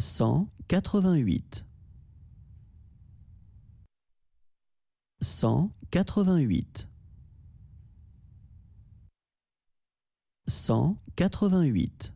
cent quatre-vingt-huit. cent quatre-vingt-huit. cent quatre-vingt-huit.